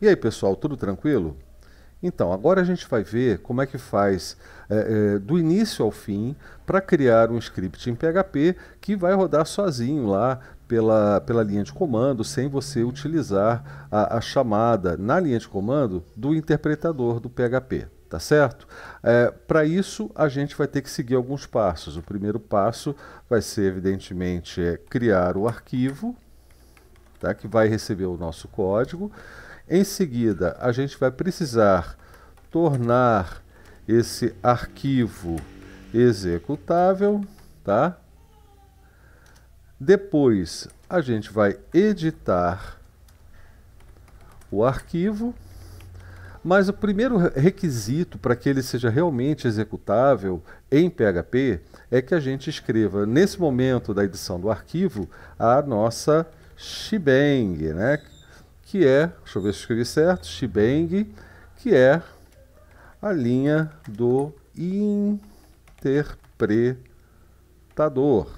E aí, pessoal, tudo tranquilo? Então, agora a gente vai ver como é que faz é, é, do início ao fim para criar um script em PHP que vai rodar sozinho lá pela, pela linha de comando, sem você utilizar a, a chamada na linha de comando do interpretador do PHP tá certo? É, eh, Para isso, a gente vai ter que seguir alguns passos. O primeiro passo vai ser, evidentemente, é criar o arquivo, tá? que vai receber o nosso código. Em seguida, a gente vai precisar tornar esse arquivo executável, tá? Depois, a gente vai editar o arquivo, mas o primeiro requisito para que ele seja realmente executável em PHP é que a gente escreva, nesse momento da edição do arquivo, a nossa shebang, né? que é, deixa eu ver se escrevi certo, Shibeng, que é a linha do interpretador.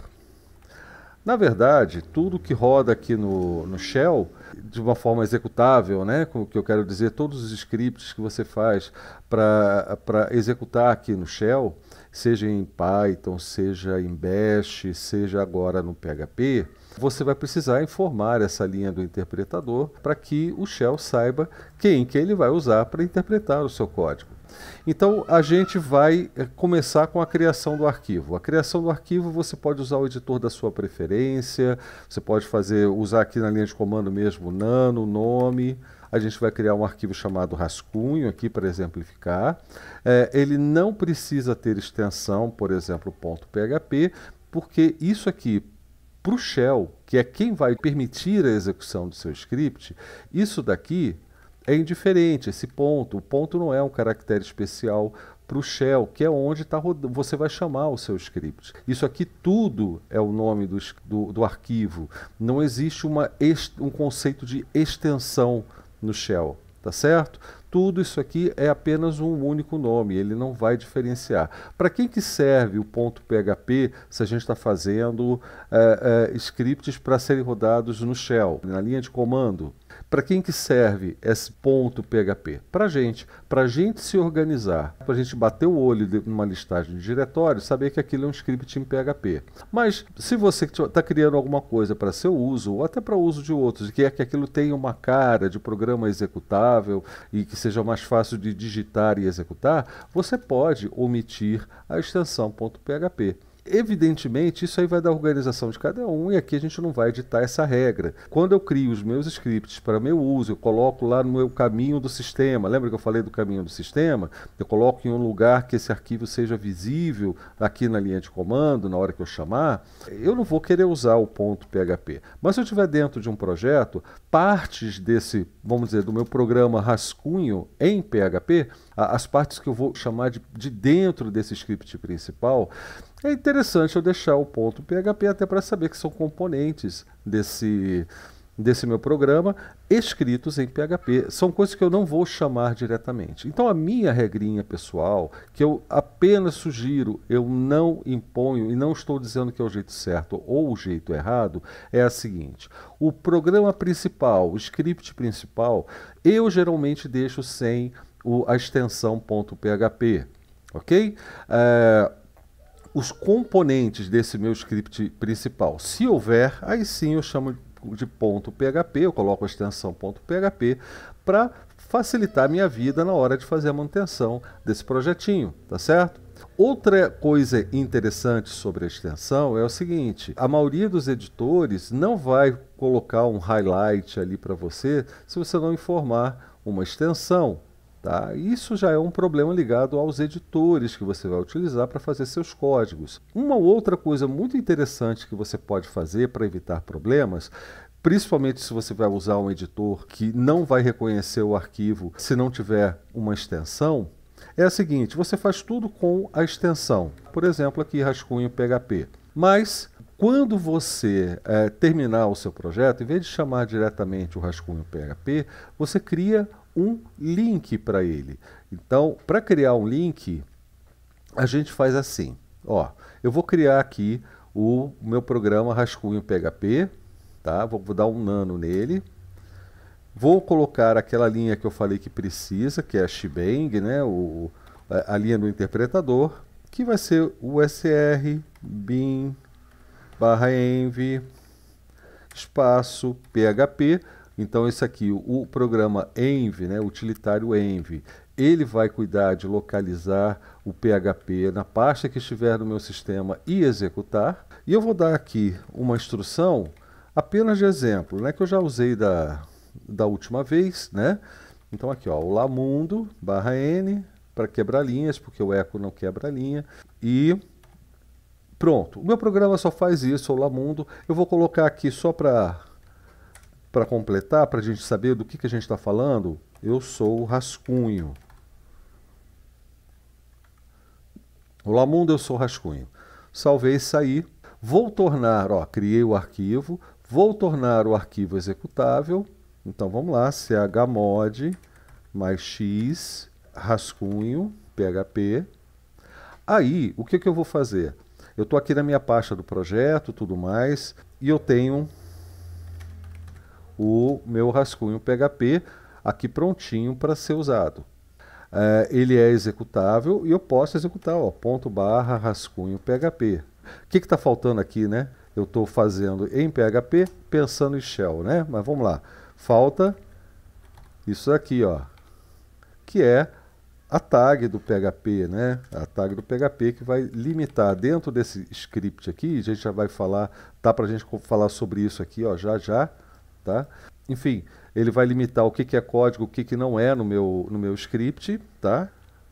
Na verdade, tudo que roda aqui no, no Shell, de uma forma executável, né? com o que eu quero dizer, todos os scripts que você faz para executar aqui no Shell, seja em Python, seja em Bash, seja agora no PHP, você vai precisar informar essa linha do interpretador para que o shell saiba quem que ele vai usar para interpretar o seu código. Então a gente vai eh, começar com a criação do arquivo. A criação do arquivo você pode usar o editor da sua preferência, você pode fazer usar aqui na linha de comando mesmo nano, nome. A gente vai criar um arquivo chamado rascunho aqui para exemplificar. É, ele não precisa ter extensão, por exemplo, .php, porque isso aqui para o Shell, que é quem vai permitir a execução do seu script, isso daqui é indiferente, esse ponto. O ponto não é um caractere especial para o shell, que é onde tá você vai chamar o seu script. Isso aqui tudo é o nome do, do, do arquivo. Não existe uma, um conceito de extensão no shell tá certo? Tudo isso aqui é apenas um único nome, ele não vai diferenciar. Para quem que serve o ponto PHP se a gente está fazendo é, é, scripts para serem rodados no shell, na linha de comando? Para quem que serve esse ponto PHP? Para gente, para gente se organizar, para a gente bater o olho numa listagem de diretório, saber que aquilo é um script em PHP. Mas se você está criando alguma coisa para seu uso ou até para uso de outros, que é que aquilo tenha uma cara de programa executável e que seja mais fácil de digitar e executar, você pode omitir a extensão .php. Evidentemente, isso aí vai da organização de cada um e aqui a gente não vai editar essa regra. Quando eu crio os meus scripts para meu uso, eu coloco lá no meu caminho do sistema. Lembra que eu falei do caminho do sistema? Eu coloco em um lugar que esse arquivo seja visível aqui na linha de comando, na hora que eu chamar. Eu não vou querer usar o ponto PHP. Mas se eu estiver dentro de um projeto, partes desse, vamos dizer, do meu programa rascunho em PHP, as partes que eu vou chamar de, de dentro desse script principal, é interessante eu deixar o ponto PHP até para saber que são componentes desse desse meu programa escritos em PHP. São coisas que eu não vou chamar diretamente. Então a minha regrinha pessoal, que eu apenas sugiro, eu não imponho e não estou dizendo que é o jeito certo ou o jeito errado, é a seguinte: o programa principal, o script principal, eu geralmente deixo sem o, a extensão .php, ok? É, os componentes desse meu script principal. Se houver, aí sim eu chamo de ponto .php, eu coloco a extensão ponto .php para facilitar a minha vida na hora de fazer a manutenção desse projetinho, tá certo? Outra coisa interessante sobre a extensão é o seguinte: a maioria dos editores não vai colocar um highlight ali para você se você não informar uma extensão. Tá? Isso já é um problema ligado aos editores que você vai utilizar para fazer seus códigos. Uma outra coisa muito interessante que você pode fazer para evitar problemas principalmente se você vai usar um editor que não vai reconhecer o arquivo se não tiver uma extensão, é a seguinte: você faz tudo com a extensão. Por exemplo, aqui rascunho PHP. Mas quando você é, terminar o seu projeto, em vez de chamar diretamente o rascunho PHP, você cria um link para ele. Então, para criar um link, a gente faz assim. Ó, eu vou criar aqui o meu programa Rascunho PHP, tá? Vou, vou dar um nano nele. Vou colocar aquela linha que eu falei que precisa, que é a shebang, né? O, a, a linha do interpretador, que vai ser o sr bin barra env espaço php então, esse aqui, o programa Env, né, utilitário Env, ele vai cuidar de localizar o PHP na pasta que estiver no meu sistema e executar. E eu vou dar aqui uma instrução apenas de exemplo, né, que eu já usei da, da última vez. Né? Então, aqui, ó, o lamundo barra N para quebrar linhas, porque o eco não quebra linha. E pronto, o meu programa só faz isso, o lamundo. Eu vou colocar aqui só para para completar, para a gente saber do que, que a gente está falando, eu sou o rascunho. Olá mundo, eu sou o rascunho. Salvei e saí. Vou tornar, ó, criei o arquivo, vou tornar o arquivo executável. Então vamos lá, chmod mais x rascunho php. Aí, o que, que eu vou fazer? Eu estou aqui na minha pasta do projeto, tudo mais, e eu tenho o meu rascunho PHP aqui prontinho para ser usado. É, ele é executável e eu posso executar, ó, ponto barra rascunho PHP. O que está faltando aqui, né? Eu estou fazendo em PHP pensando em shell, né? Mas vamos lá. Falta isso aqui, ó, que é a tag do PHP, né? A tag do PHP que vai limitar dentro desse script aqui, a gente já vai falar, dá para a gente falar sobre isso aqui, ó, já já tá? Enfim, ele vai limitar o que, que é código, o que, que não é no meu, no meu script, tá?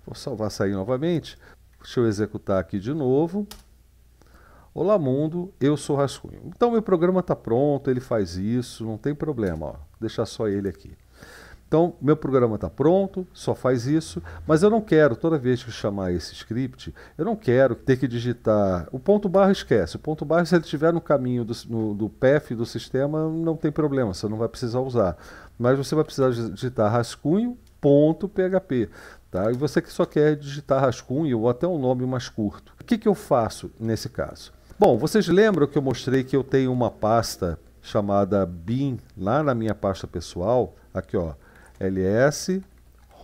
Vou salvar sair novamente. Deixa eu executar aqui de novo. Olá mundo, eu sou Rascunho. Então meu programa está pronto, ele faz isso, não tem problema. Ó. Vou deixar só ele aqui. Então, meu programa está pronto, só faz isso, mas eu não quero, toda vez que chamar esse script, eu não quero ter que digitar. O ponto barra esquece. O ponto barra, se ele estiver no caminho do, no, do PF do sistema, não tem problema, você não vai precisar usar. Mas você vai precisar digitar rascunho, ponto, PHP. Tá? E você que só quer digitar rascunho ou até um nome mais curto. O que, que eu faço nesse caso? Bom, vocês lembram que eu mostrei que eu tenho uma pasta chamada bin lá na minha pasta pessoal? Aqui, ó ls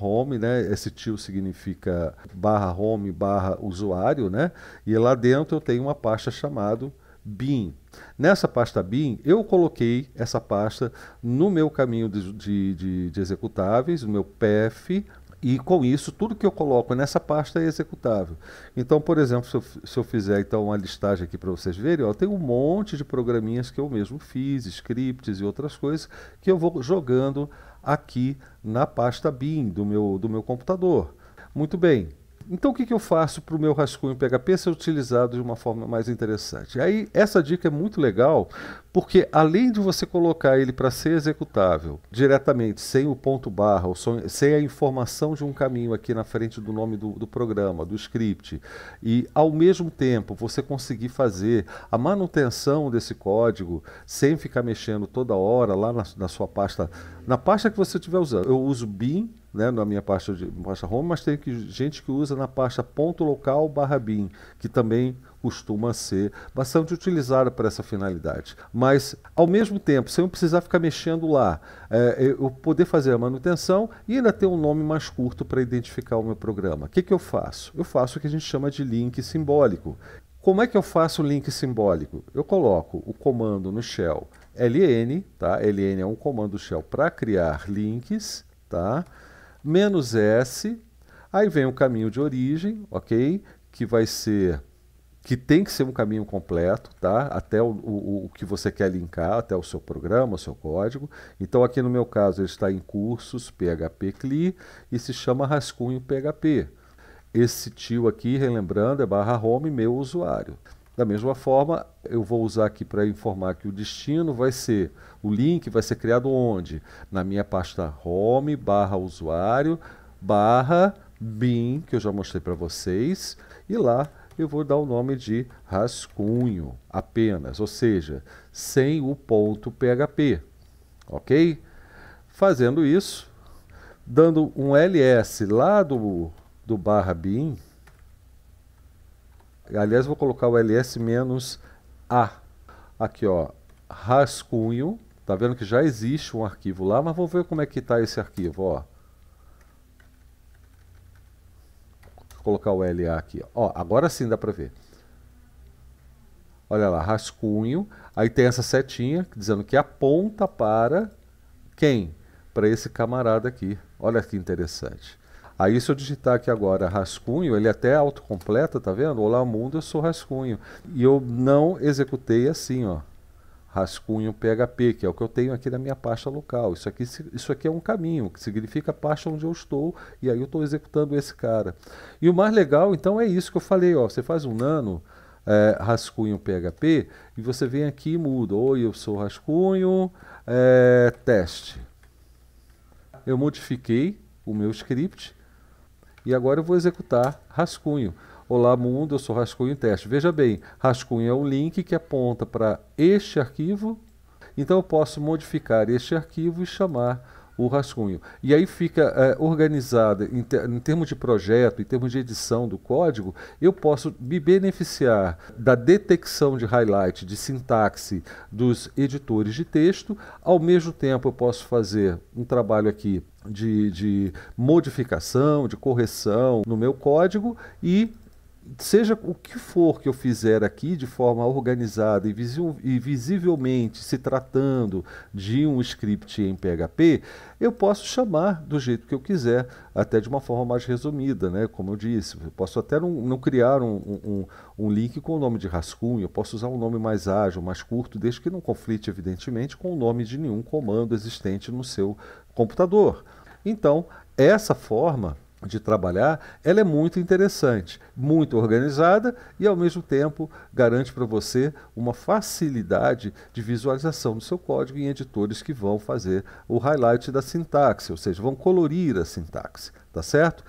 home, né? Esse tio significa barra home barra usuário, né? E lá dentro eu tenho uma pasta chamada bin. Nessa pasta bin, eu coloquei essa pasta no meu caminho de, de, de, de executáveis, no meu PF, e com isso, tudo que eu coloco nessa pasta é executável. Então, por exemplo, se eu, se eu fizer então, uma listagem aqui para vocês verem, ó, tem um monte de programinhas que eu mesmo fiz, scripts e outras coisas, que eu vou jogando aqui na pasta bin do meu, do meu computador. Muito bem. Então o que, que eu faço para o meu rascunho PHP ser utilizado de uma forma mais interessante? Aí essa dica é muito legal porque além de você colocar ele para ser executável diretamente, sem o ponto barra, sem a informação de um caminho aqui na frente do nome do, do programa, do script, e ao mesmo tempo você conseguir fazer a manutenção desse código sem ficar mexendo toda hora lá na, na sua pasta, na pasta que você estiver usando. Eu uso bin né, na minha pasta de pasta home, mas tem que, gente que usa na pasta ponto local barra bin, que também costuma ser bastante utilizada para essa finalidade. Mas, ao mesmo tempo, sem eu precisar ficar mexendo lá, é, eu poder fazer a manutenção e ainda ter um nome mais curto para identificar o meu programa. O que, que eu faço? Eu faço o que a gente chama de link simbólico. Como é que eu faço o link simbólico? Eu coloco o comando no shell ln, tá? ln é um comando shell para criar links, tá? menos s, aí vem o caminho de origem, ok? Que vai ser que tem que ser um caminho completo, tá? Até o, o, o, que você quer linkar, até o seu programa, o seu código. Então, aqui no meu caso, ele está em cursos PHP CLI e se chama Rascunho PHP. Esse tio aqui, relembrando, é barra home meu usuário. Da mesma forma, eu vou usar aqui para informar que o destino vai ser, o link vai ser criado onde? Na minha pasta home barra usuário barra bin, que eu já mostrei para vocês, e lá eu vou dar o nome de rascunho apenas, ou seja, sem o ponto PHP, ok? Fazendo isso, dando um ls lá do, do barra bin, aliás, vou colocar o ls menos a, aqui ó, rascunho, tá vendo que já existe um arquivo lá, mas vamos ver como é que está esse arquivo, ó colocar o LA aqui. Ó, agora sim dá para ver. Olha lá, rascunho. Aí tem essa setinha dizendo que aponta para quem? Para esse camarada aqui. Olha que interessante. Aí se eu digitar aqui agora rascunho, ele até autocompleta, tá vendo? Olá mundo, eu sou rascunho. E eu não executei assim, ó rascunho PHP, que é o que eu tenho aqui na minha pasta local. Isso aqui, isso aqui é um caminho, que significa a pasta onde eu estou, e aí eu estou executando esse cara. E o mais legal, então, é isso que eu falei, ó, você faz um nano, é, rascunho PHP, e você vem aqui e muda. Oi, eu sou rascunho, é, teste. Eu modifiquei o meu script, e agora eu vou executar rascunho. Olá Mundo, eu sou Rascunho Teste. Veja bem, Rascunho é um link que aponta para este arquivo, então eu posso modificar este arquivo e chamar o rascunho. E aí fica é, organizada, em, ter, em termos de projeto, em termos de edição do código, eu posso me beneficiar da detecção de highlight, de sintaxe dos editores de texto, ao mesmo tempo eu posso fazer um trabalho aqui de, de, modificação, de correção no meu código e seja o que for que eu fizer aqui de forma organizada e, visi e, visivelmente se tratando de um script em PHP, eu posso chamar do jeito que eu quiser, até de uma forma mais resumida, né? como eu disse. Eu posso até não, não criar um, um, um, link com o nome de rascunho, eu posso usar um nome mais ágil, mais curto, desde que não conflite, evidentemente, com o nome de nenhum comando existente no seu computador. Então, essa forma de trabalhar, ela é muito interessante, muito organizada e ao mesmo tempo garante para você uma facilidade de visualização do seu código em editores que vão fazer o highlight da sintaxe, ou seja, vão colorir a sintaxe, tá certo?